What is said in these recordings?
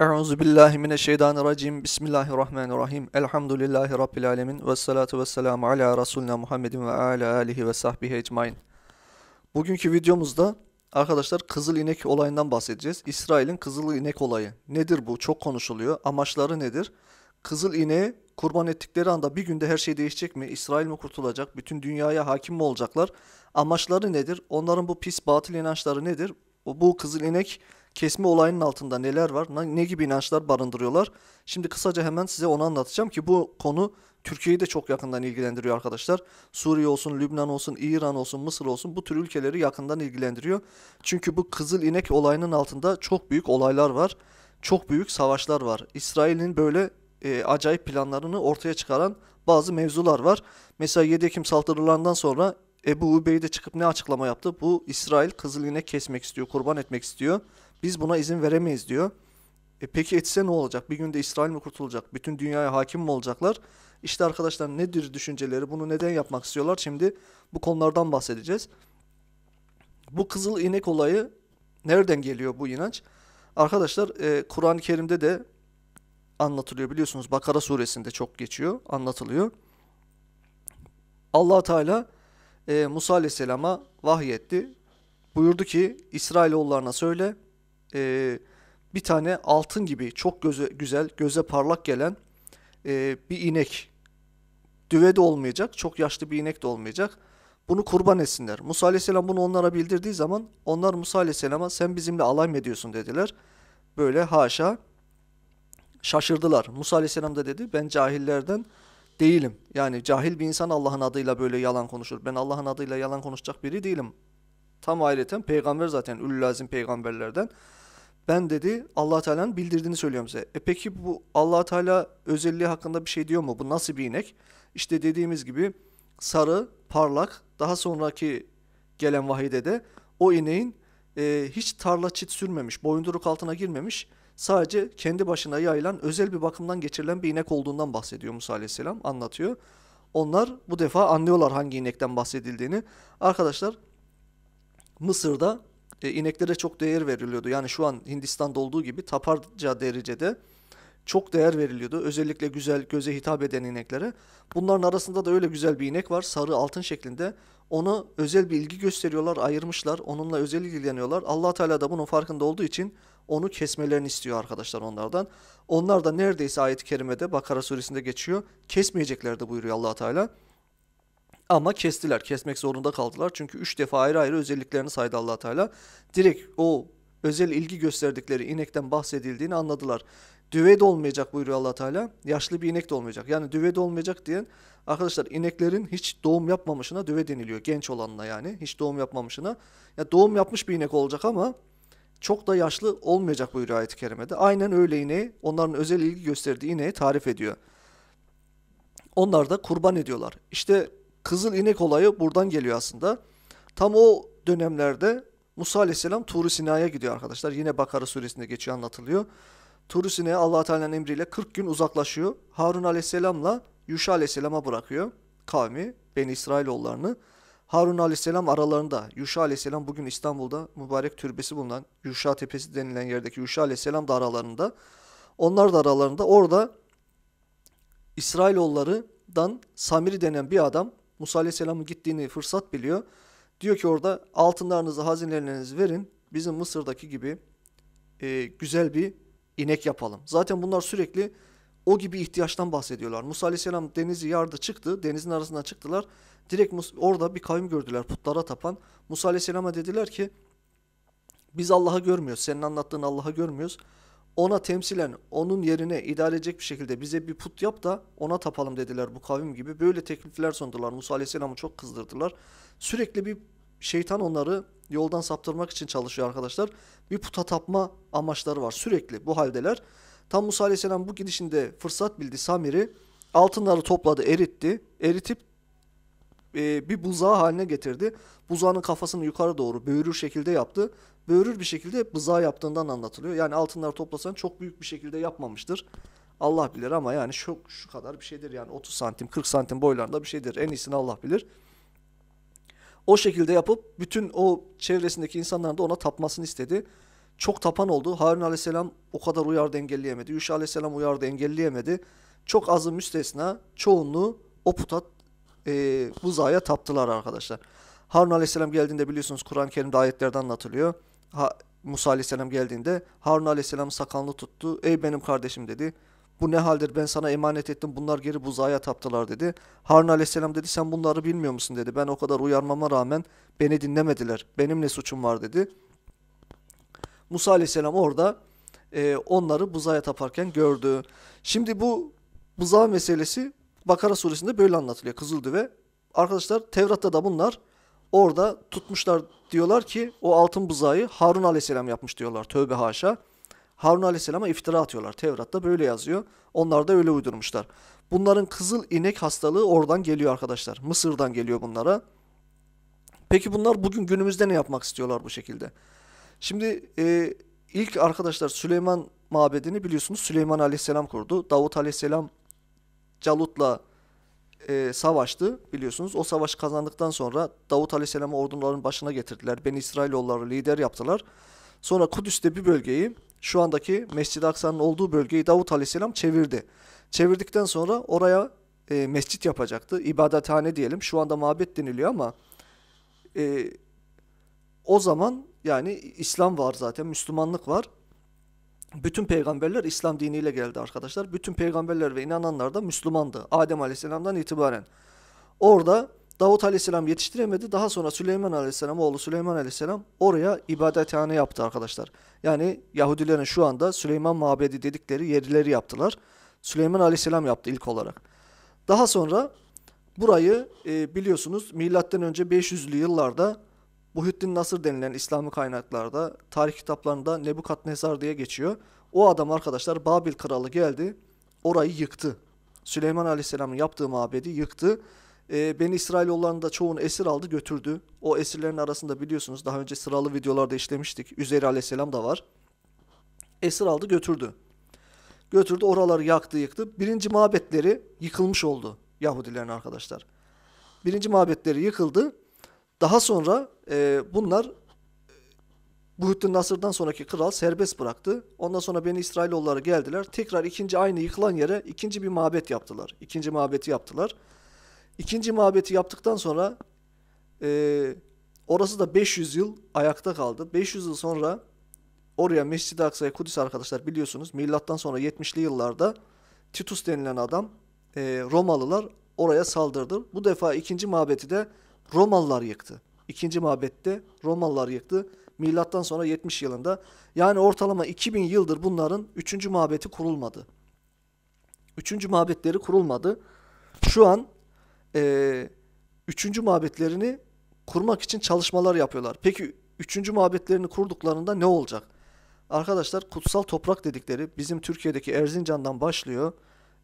Euzu billahi mineşşeytanirracim. Bismillahirrahmanirrahim. Elhamdülillahi rabbil alamin ve salatu vesselamü ala resulina Muhammedin ve ala alihi ve sahbihi ecmaîn. Bugünkü videomuzda arkadaşlar kızıl inek olayından bahsedeceğiz. İsrail'in kızıl inek olayı. Nedir bu? Çok konuşuluyor. Amaçları nedir? Kızıl ineği kurban ettikleri anda bir günde her şey değişecek mi? İsrail mi kurtulacak? Bütün dünyaya hakim mi olacaklar? Amaçları nedir? Onların bu pis batıl inançları nedir? Bu kızıl inek kesme olayının altında neler var, ne gibi inançlar barındırıyorlar. Şimdi kısaca hemen size onu anlatacağım ki bu konu Türkiye'yi de çok yakından ilgilendiriyor arkadaşlar. Suriye olsun, Lübnan olsun, İran olsun, Mısır olsun bu tür ülkeleri yakından ilgilendiriyor. Çünkü bu kızıl İnek olayının altında çok büyük olaylar var. Çok büyük savaşlar var. İsrail'in böyle e, acayip planlarını ortaya çıkaran bazı mevzular var. Mesela 7 Ekim saldırılarından sonra Ebu de çıkıp ne açıklama yaptı? Bu İsrail kızıl İnek kesmek istiyor, kurban etmek istiyor. Biz buna izin veremeyiz diyor. E peki etse ne olacak? Bir günde İsrail mi kurtulacak? Bütün dünyaya hakim mi olacaklar? İşte arkadaşlar nedir düşünceleri? Bunu neden yapmak istiyorlar? Şimdi bu konulardan bahsedeceğiz. Bu kızıl inek olayı nereden geliyor bu inanç? Arkadaşlar e, Kur'an-ı Kerim'de de anlatılıyor biliyorsunuz. Bakara suresinde çok geçiyor, anlatılıyor. Allah Teala e, Musa Aleyhisselam'a vahyetti. Buyurdu ki İsrailoğullarına söyle e, bir tane altın gibi çok göze, güzel, göze parlak gelen e, bir inek. Düve de olmayacak, çok yaşlı bir inek de olmayacak. Bunu kurban etsinler. Musa Aleyhisselam bunu onlara bildirdiği zaman onlar Musa Aleyhisselam'a sen bizimle alay mı ediyorsun dediler. Böyle haşa şaşırdılar. Musa Aleyhisselam da dedi ben cahillerden değilim. Yani cahil bir insan Allah'ın adıyla böyle yalan konuşur. Ben Allah'ın adıyla yalan konuşacak biri değilim. Tam ayrıca peygamber zaten üllü lazim peygamberlerden. Ben dedi Allah Teala'nın bildirdiğini söylüyorum size. E peki bu Allah Teala özelliği hakkında bir şey diyor mu? Bu nasıl bir inek? İşte dediğimiz gibi sarı, parlak. Daha sonraki gelen vahide de o ineğin e, hiç tarla çit sürmemiş, boyunduruk altına girmemiş, sadece kendi başına yayılan, özel bir bakımdan geçirilen bir inek olduğundan bahsediyor Musa Aleyhisselam, anlatıyor. Onlar bu defa anlıyorlar hangi inekten bahsedildiğini. Arkadaşlar Mısır'da e, ineklere çok değer veriliyordu. Yani şu an Hindistan'da olduğu gibi taparca derecede çok değer veriliyordu. Özellikle güzel göze hitap eden ineklere. Bunların arasında da öyle güzel bir inek var. Sarı altın şeklinde. Ona özel bir ilgi gösteriyorlar, ayırmışlar. Onunla özel ilgileniyorlar. Allah Teala da bunun farkında olduğu için onu kesmelerini istiyor arkadaşlar onlardan. Onlar da neredeyse ayet-i kerimede Bakara suresinde geçiyor. Kesmeyecekler de buyuruyor Allah Teala. Ama kestiler. Kesmek zorunda kaldılar. Çünkü üç defa ayrı ayrı özelliklerini saydı allah Teala. Direkt o özel ilgi gösterdikleri inekten bahsedildiğini anladılar. Düve de olmayacak buyuruyor allah Teala. Yaşlı bir inek de olmayacak. Yani düve de olmayacak diyen arkadaşlar ineklerin hiç doğum yapmamışına düve deniliyor. Genç olanla yani. Hiç doğum yapmamışına. Ya doğum yapmış bir inek olacak ama çok da yaşlı olmayacak buyuruyor ayet-i kerimede. Aynen öyle ineği onların özel ilgi gösterdiği ineği tarif ediyor. Onlar da kurban ediyorlar. İşte kızıl inek olayı buradan geliyor aslında. Tam o dönemlerde Musa Aleyhisselam tur Sina'ya gidiyor arkadaşlar. Yine Bakara suresinde geçiyor anlatılıyor. tur Sina'ya allah Teala'nın emriyle 40 gün uzaklaşıyor. Harun Aleyhisselam'la Yuşa Aleyhisselam'a bırakıyor kavmi, Beni İsrailoğullarını. Harun Aleyhisselam aralarında Yuşa Aleyhisselam bugün İstanbul'da mübarek türbesi bulunan Yuşa Tepesi denilen yerdeki Yuşa Aleyhisselam da aralarında. Onlar da aralarında orada İsrailoğullarından Samiri denen bir adam Musa Aleyhisselam'ın gittiğini fırsat biliyor. Diyor ki orada altınlarınızı, hazinelerinizi verin. Bizim Mısır'daki gibi e, güzel bir inek yapalım. Zaten bunlar sürekli o gibi ihtiyaçtan bahsediyorlar. Musa Aleyhisselam denizi yardı çıktı. Denizin arasından çıktılar. Direkt orada bir kavim gördüler putlara tapan. Musa Aleyhisselam'a dediler ki biz Allah'ı görmüyoruz. Senin anlattığın Allah'ı görmüyoruz ona temsilen onun yerine idare edecek bir şekilde bize bir put yap da ona tapalım dediler bu kavim gibi. Böyle teklifler sundular. Musa Aleyhisselam'ı çok kızdırdılar. Sürekli bir şeytan onları yoldan saptırmak için çalışıyor arkadaşlar. Bir puta tapma amaçları var. Sürekli bu haldeler. Tam Musa Aleyhisselam bu gidişinde fırsat bildi Samir'i. Altınları topladı, eritti. Eritip e, bir buzağı haline getirdi. Buzağının kafasını yukarı doğru böğürür şekilde yaptı böğürür bir şekilde bıza yaptığından anlatılıyor. Yani altınlar toplasan çok büyük bir şekilde yapmamıştır. Allah bilir ama yani şu, şu kadar bir şeydir yani 30 santim 40 santim boylarında bir şeydir. En iyisini Allah bilir. O şekilde yapıp bütün o çevresindeki insanların da ona tapmasını istedi. Çok tapan oldu. Harun aleyhisselam o kadar uyardı engelleyemedi. Yuşa aleyhisselam uyardı engelleyemedi. Çok azı müstesna çoğunluğu o puta e, buzaya taptılar arkadaşlar. Harun aleyhisselam geldiğinde biliyorsunuz Kur'an-ı Kerim'de ayetlerde anlatılıyor. Ha, Musa aleyhisselam geldiğinde Harun aleyhisselam sakalını tuttu. Ey benim kardeşim dedi. Bu ne haldir ben sana emanet ettim bunlar geri buzağa taptılar dedi. Harun aleyhisselam dedi sen bunları bilmiyor musun dedi. Ben o kadar uyarmama rağmen beni dinlemediler. Benim ne suçum var dedi. Musa aleyhisselam orada e, onları buzağa taparken gördü. Şimdi bu buzağa meselesi Bakara suresinde böyle anlatılıyor. Kızıldı ve arkadaşlar Tevrat'ta da bunlar Orada tutmuşlar diyorlar ki o altın buzağı Harun aleyhisselam yapmış diyorlar. Tövbe haşa. Harun aleyhisselama iftira atıyorlar. Tevrat'ta böyle yazıyor. Onlar da öyle uydurmuşlar. Bunların kızıl inek hastalığı oradan geliyor arkadaşlar. Mısır'dan geliyor bunlara. Peki bunlar bugün günümüzde ne yapmak istiyorlar bu şekilde? Şimdi e, ilk arkadaşlar Süleyman mabedini biliyorsunuz Süleyman aleyhisselam kurdu. Davut aleyhisselam Calut'la e, savaştı biliyorsunuz. O savaşı kazandıktan sonra Davut Aleyhisselam'ı orduların başına getirdiler. Ben İsrailoğulları lider yaptılar. Sonra Kudüs'te bir bölgeyi şu andaki Mescid-i Aksa'nın olduğu bölgeyi Davut Aleyhisselam çevirdi. Çevirdikten sonra oraya e, mescit yapacaktı. İbadethane diyelim. Şu anda mabet deniliyor ama e, o zaman yani İslam var zaten, Müslümanlık var bütün peygamberler İslam diniyle geldi arkadaşlar. Bütün peygamberler ve inananlar da Müslümandı. Adem Aleyhisselam'dan itibaren. Orada Davut Aleyhisselam yetiştiremedi. Daha sonra Süleyman Aleyhisselam, oğlu Süleyman Aleyhisselam oraya ibadethane yaptı arkadaşlar. Yani Yahudilerin şu anda Süleyman Mabedi dedikleri yerleri yaptılar. Süleyman Aleyhisselam yaptı ilk olarak. Daha sonra burayı e, biliyorsunuz milattan önce 500'lü yıllarda Muhyiddin Nasır denilen İslami kaynaklarda, tarih kitaplarında Nebukadnezar diye geçiyor. O adam arkadaşlar Babil kralı geldi, orayı yıktı. Süleyman Aleyhisselam'ın yaptığı mabedi yıktı. E, Beni İsrailoğullarının da çoğunu esir aldı götürdü. O esirlerin arasında biliyorsunuz daha önce sıralı videolarda işlemiştik. Üzeri Aleyhisselam da var. Esir aldı götürdü. Götürdü oraları yaktı yıktı. Birinci mabetleri yıkılmış oldu Yahudilerin arkadaşlar. Birinci mabetleri yıkıldı. Daha sonra e, bunlar Buhuttin e, Nasır'dan sonraki kral serbest bıraktı. Ondan sonra Beni İsrailoğulları geldiler. Tekrar ikinci aynı yıkılan yere ikinci bir mabet yaptılar. İkinci mabeti yaptılar. İkinci mabeti yaptıktan sonra e, orası da 500 yıl ayakta kaldı. 500 yıl sonra oraya Mescid-i Aksa'ya Kudüs arkadaşlar biliyorsunuz. Milattan sonra 70'li yıllarda Titus denilen adam e, Romalılar oraya saldırdı. Bu defa ikinci mabeti de Romalılar yıktı. İkinci mabette Romalılar yıktı. Milattan sonra 70 yılında. Yani ortalama 2000 yıldır bunların 3. mabeti kurulmadı. 3. mabetleri kurulmadı. Şu an e, mabetlerini kurmak için çalışmalar yapıyorlar. Peki 3. mabetlerini kurduklarında ne olacak? Arkadaşlar kutsal toprak dedikleri bizim Türkiye'deki Erzincan'dan başlıyor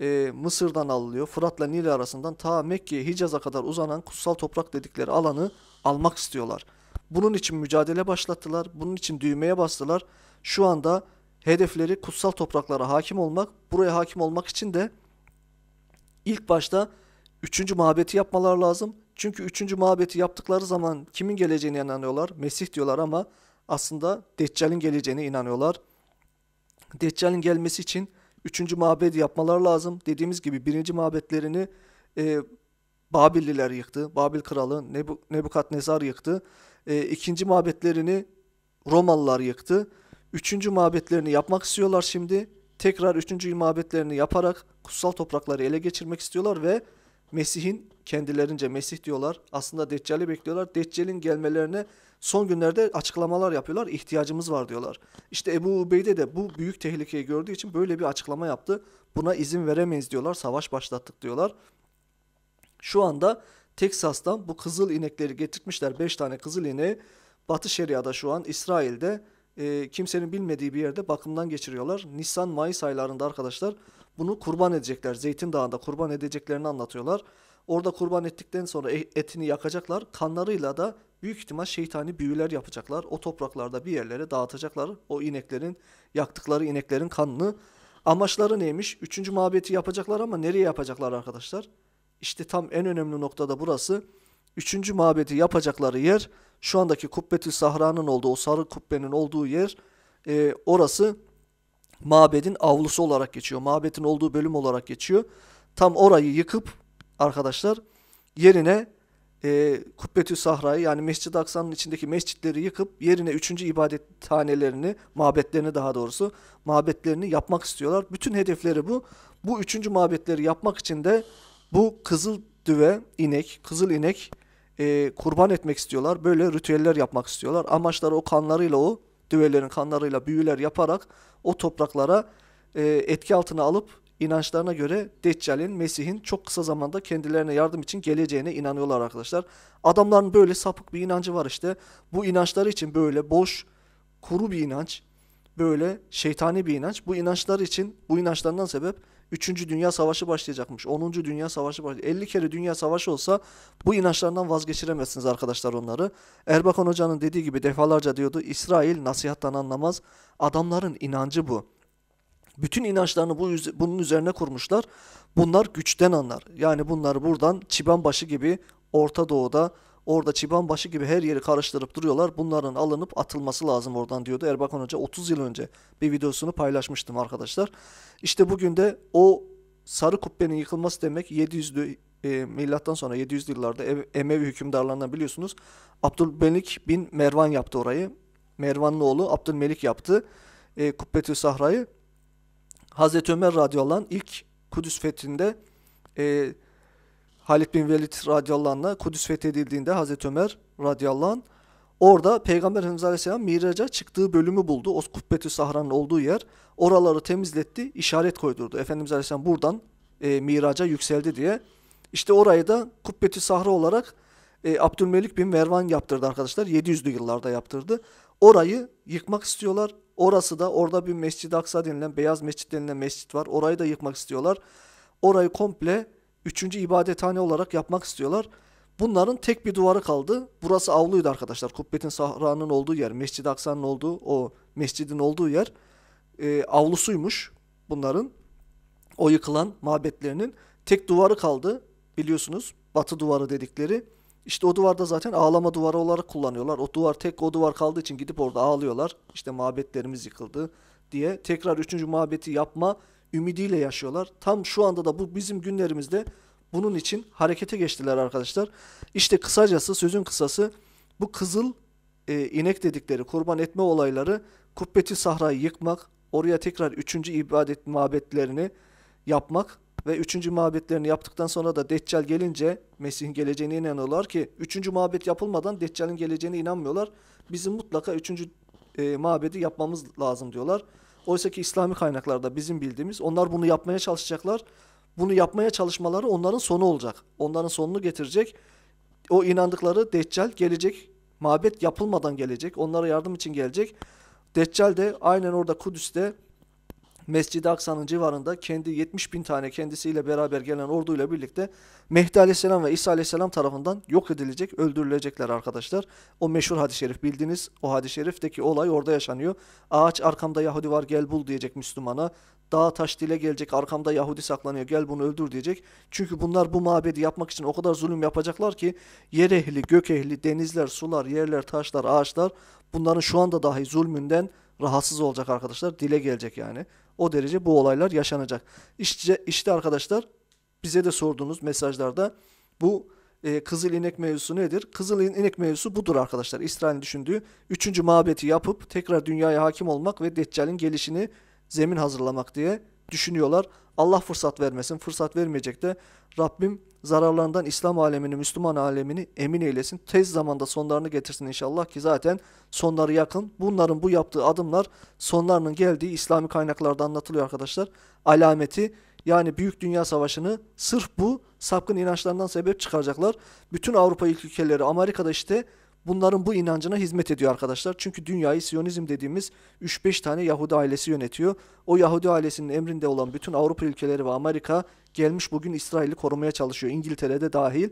e, Mısır'dan alınıyor. Fırat'la Nil arasından ta Mekke'ye Hicaz'a kadar uzanan kutsal toprak dedikleri alanı almak istiyorlar. Bunun için mücadele başlattılar. Bunun için düğmeye bastılar. Şu anda hedefleri kutsal topraklara hakim olmak. Buraya hakim olmak için de ilk başta üçüncü mabeti yapmalar lazım. Çünkü üçüncü mabeti yaptıkları zaman kimin geleceğine inanıyorlar? Mesih diyorlar ama aslında Deccal'in geleceğine inanıyorlar. Deccal'in gelmesi için Üçüncü mabed yapmalar lazım. Dediğimiz gibi birinci mabetlerini e, Babilliler yıktı. Babil kralı Nebu, Nebukadnezar yıktı. E, ikinci mabetlerini Romalılar yıktı. Üçüncü mabetlerini yapmak istiyorlar şimdi. Tekrar üçüncü mabetlerini yaparak kutsal toprakları ele geçirmek istiyorlar ve Mesih'in kendilerince Mesih diyorlar. Aslında Deccal'i bekliyorlar. Deccal'in gelmelerine son günlerde açıklamalar yapıyorlar. İhtiyacımız var diyorlar. İşte Ebu Ubeyde de bu büyük tehlikeyi gördüğü için böyle bir açıklama yaptı. Buna izin veremeyiz diyorlar. Savaş başlattık diyorlar. Şu anda Teksas'tan bu kızıl inekleri getirmişler. 5 tane kızıl ineği. Batı Şeria'da şu an İsrail'de e, kimsenin bilmediği bir yerde bakımdan geçiriyorlar. Nisan Mayıs aylarında arkadaşlar bunu kurban edecekler. Zeytin Dağı'nda kurban edeceklerini anlatıyorlar. Orada kurban ettikten sonra e, etini yakacaklar. Kanlarıyla da büyük ihtimal şeytani büyüler yapacaklar. O topraklarda bir yerlere dağıtacaklar. O ineklerin, yaktıkları ineklerin kanını. Amaçları neymiş? Üçüncü mabeti yapacaklar ama nereye yapacaklar arkadaşlar? İşte tam en önemli noktada burası. Üçüncü mabedi yapacakları yer şu andaki kubbetü Sahra'nın olduğu o sarı kubbenin olduğu yer e, orası mabedin avlusu olarak geçiyor. Mabedin olduğu bölüm olarak geçiyor. Tam orayı yıkıp arkadaşlar yerine e, Kubbetül Sahra'yı yani Mescid-i Aksa'nın içindeki mescitleri yıkıp yerine üçüncü ibadet tanelerini, mabetlerini daha doğrusu mabetlerini yapmak istiyorlar. Bütün hedefleri bu. Bu üçüncü mabetleri yapmak için de bu kızıl düve inek, kızıl inek e, kurban etmek istiyorlar. Böyle ritüeller yapmak istiyorlar. Amaçları o kanlarıyla o düvelerin kanlarıyla büyüler yaparak o topraklara e, etki altına alıp inançlarına göre Deccal'in, Mesih'in çok kısa zamanda kendilerine yardım için geleceğine inanıyorlar arkadaşlar. Adamların böyle sapık bir inancı var işte. Bu inançları için böyle boş, kuru bir inanç, böyle şeytani bir inanç. Bu inançlar için, bu inançlarından sebep 3. Dünya Savaşı başlayacakmış. 10. Dünya Savaşı başlayacak. 50 kere Dünya Savaşı olsa bu inançlarından vazgeçiremezsiniz arkadaşlar onları. Erbakan Hoca'nın dediği gibi defalarca diyordu. İsrail nasihattan anlamaz. Adamların inancı bu. Bütün inançlarını bu, bunun üzerine kurmuşlar. Bunlar güçten anlar. Yani bunlar buradan çiban başı gibi Orta Doğu'da Orada çiban başı gibi her yeri karıştırıp duruyorlar. Bunların alınıp atılması lazım oradan diyordu. Erbakan Hoca 30 yıl önce bir videosunu paylaşmıştım arkadaşlar. İşte bugün de o Sarı Kubbe'nin yıkılması demek 700'lü e, milattan sonra 700 yıllarda ev, Emevi hükümdarlarından biliyorsunuz. Abdülmelik bin Mervan yaptı orayı. Mervan'ın oğlu Abdülmelik yaptı. E, Kubbetü Sahra'yı. Hazreti Ömer radıyallahu anh ilk Kudüs fethinde e, Halid bin Velid radıyallahu anh'la Kudüs fethedildiğinde Hazreti Ömer radıyallahu anh orada Peygamber Efendimiz aleyhisselam miraca çıktığı bölümü buldu. O Kubbetü Sahra'nın olduğu yer. Oraları temizletti, işaret koydurdu. Efendimiz aleyhisselam buradan e, miraca yükseldi diye. İşte orayı da Kubbetü Sahra olarak e, Abdülmelik bin Mervan yaptırdı arkadaşlar. 700'lü yıllarda yaptırdı. Orayı yıkmak istiyorlar. Orası da orada bir Mescid-i Aksa denilen, Beyaz Mescid denilen mescit var. Orayı da yıkmak istiyorlar. Orayı komple Üçüncü ibadethane olarak yapmak istiyorlar. Bunların tek bir duvarı kaldı. Burası avluydu arkadaşlar. Kubbetin Sahra'nın olduğu yer, Mescid-i Aksa'nın olduğu, o mescidin olduğu yer e, avlusuymuş bunların. O yıkılan mabetlerinin tek duvarı kaldı biliyorsunuz. Batı duvarı dedikleri. İşte o duvarda zaten ağlama duvarı olarak kullanıyorlar. O duvar tek o duvar kaldığı için gidip orada ağlıyorlar. İşte mabetlerimiz yıkıldı diye. Tekrar üçüncü mabeti yapma ümidiyle yaşıyorlar. Tam şu anda da bu bizim günlerimizde bunun için harekete geçtiler arkadaşlar. İşte kısacası sözün kısası bu kızıl e, inek dedikleri kurban etme olayları Kubbeti Sahra'yı yıkmak, oraya tekrar üçüncü ibadet mabetlerini yapmak ve üçüncü mabetlerini yaptıktan sonra da Deccal gelince Mesih'in geleceğine inanıyorlar ki üçüncü mabet yapılmadan Deccal'in geleceğine inanmıyorlar. Bizim mutlaka üçüncü E, mabedi yapmamız lazım diyorlar. Oysa ki İslami kaynaklarda bizim bildiğimiz onlar bunu yapmaya çalışacaklar. Bunu yapmaya çalışmaları onların sonu olacak. Onların sonunu getirecek. O inandıkları Deccal gelecek. Mabet yapılmadan gelecek. Onlara yardım için gelecek. Deccal de aynen orada Kudüs'te Mescid-i Aksa'nın civarında kendi 70 bin tane kendisiyle beraber gelen orduyla birlikte Mehdi Aleyhisselam ve İsa Aleyhisselam tarafından yok edilecek, öldürülecekler arkadaşlar. O meşhur hadis-i şerif bildiğiniz o hadis-i şerifteki olay orada yaşanıyor. Ağaç arkamda Yahudi var gel bul diyecek Müslümana. Dağ taş dile gelecek arkamda Yahudi saklanıyor gel bunu öldür diyecek. Çünkü bunlar bu mabedi yapmak için o kadar zulüm yapacaklar ki yer ehli, gök ehli, denizler, sular, yerler, taşlar, ağaçlar bunların şu anda dahi zulmünden rahatsız olacak arkadaşlar. Dile gelecek yani. O derece bu olaylar yaşanacak. İşte, işte arkadaşlar bize de sorduğunuz mesajlarda bu e, Kızıl inek mevzusu nedir? Kızıl inek mevzusu budur arkadaşlar. İsrail'in düşündüğü üçüncü mabeti yapıp tekrar dünyaya hakim olmak ve Deccal'in gelişini zemin hazırlamak diye düşünüyorlar. Allah fırsat vermesin. Fırsat vermeyecek de Rabbim zararlarından İslam alemini, Müslüman alemini emin eylesin. Tez zamanda sonlarını getirsin inşallah ki zaten sonları yakın. Bunların bu yaptığı adımlar sonlarının geldiği İslami kaynaklarda anlatılıyor arkadaşlar. Alameti yani Büyük Dünya Savaşı'nı sırf bu sapkın inançlarından sebep çıkaracaklar. Bütün Avrupa ilk ülkeleri Amerika'da işte bunların bu inancına hizmet ediyor arkadaşlar. Çünkü dünyayı Siyonizm dediğimiz 3-5 tane Yahudi ailesi yönetiyor. O Yahudi ailesinin emrinde olan bütün Avrupa ülkeleri ve Amerika gelmiş bugün İsrail'i korumaya çalışıyor. İngiltere'de dahil.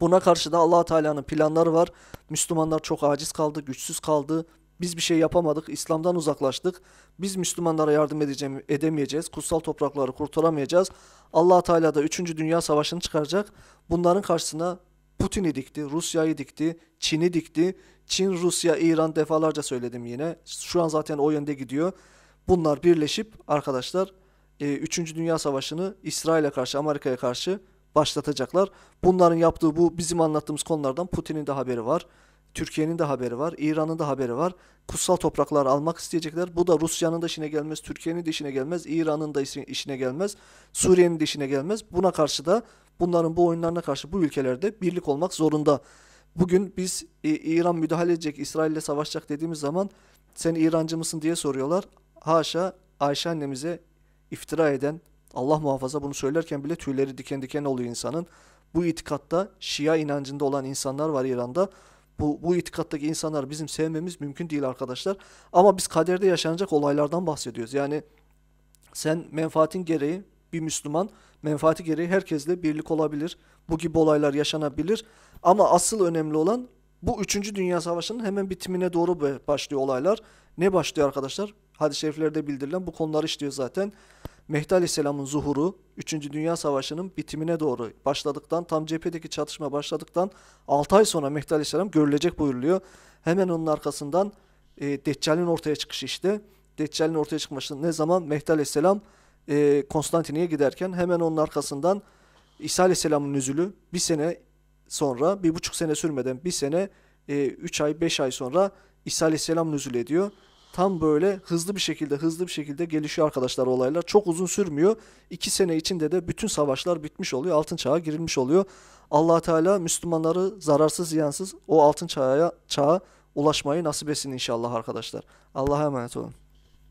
Buna karşı da allah Teala'nın planları var. Müslümanlar çok aciz kaldı, güçsüz kaldı. Biz bir şey yapamadık, İslam'dan uzaklaştık. Biz Müslümanlara yardım edeceğim, edemeyeceğiz, kutsal toprakları kurtaramayacağız. allah Teala da 3. Dünya Savaşı'nı çıkaracak. Bunların karşısına Putin'i dikti, Rusya'yı dikti, Çin'i dikti. Çin, Rusya, İran defalarca söyledim yine. Şu an zaten o yönde gidiyor. Bunlar birleşip arkadaşlar 3. E, Dünya Savaşı'nı İsrail'e karşı, Amerika'ya karşı başlatacaklar. Bunların yaptığı bu bizim anlattığımız konulardan Putin'in de haberi var. Türkiye'nin de haberi var, İran'ın da haberi var. Kutsal topraklar almak isteyecekler. Bu da Rusya'nın da işine gelmez, Türkiye'nin de işine gelmez, İran'ın da işine gelmez, Suriye'nin de işine gelmez. Buna karşı da bunların bu oyunlarına karşı bu ülkelerde birlik olmak zorunda. Bugün biz İran müdahale edecek, İsrail ile savaşacak dediğimiz zaman sen İrancı mısın diye soruyorlar. Haşa Ayşe annemize iftira eden, Allah muhafaza bunu söylerken bile tüyleri diken diken oluyor insanın. Bu itikatta Şia inancında olan insanlar var İran'da. Bu, bu itikattaki insanlar bizim sevmemiz mümkün değil arkadaşlar. Ama biz kaderde yaşanacak olaylardan bahsediyoruz. Yani sen menfaatin gereği bir Müslüman menfaati gereği herkesle birlik olabilir. Bu gibi olaylar yaşanabilir. Ama asıl önemli olan bu 3. Dünya Savaşı'nın hemen bitimine doğru başlıyor olaylar. Ne başlıyor arkadaşlar? Hadis-i şeriflerde bildirilen bu konular işliyor zaten. Mehdi Aleyhisselam'ın zuhuru 3. Dünya Savaşı'nın bitimine doğru başladıktan tam cephedeki çatışma başladıktan 6 ay sonra Mehdi Aleyhisselam görülecek buyuruluyor. Hemen onun arkasından e, Deccal'in ortaya çıkışı işte. Deccal'in ortaya çıkması ne zaman? Mehdi Aleyhisselam e, Konstantinye'ye giderken hemen onun arkasından İsa Aleyhisselam'ın üzülü. bir sene sonra bir buçuk sene sürmeden bir sene 3 e, ay 5 ay sonra İsa Aleyhisselam nüzül ediyor tam böyle hızlı bir şekilde hızlı bir şekilde gelişiyor arkadaşlar olaylar. Çok uzun sürmüyor. İki sene içinde de bütün savaşlar bitmiş oluyor. Altın çağa girilmiş oluyor. allah Teala Müslümanları zararsız ziyansız o altın çağa, çağa ulaşmayı nasip etsin inşallah arkadaşlar. Allah'a emanet olun.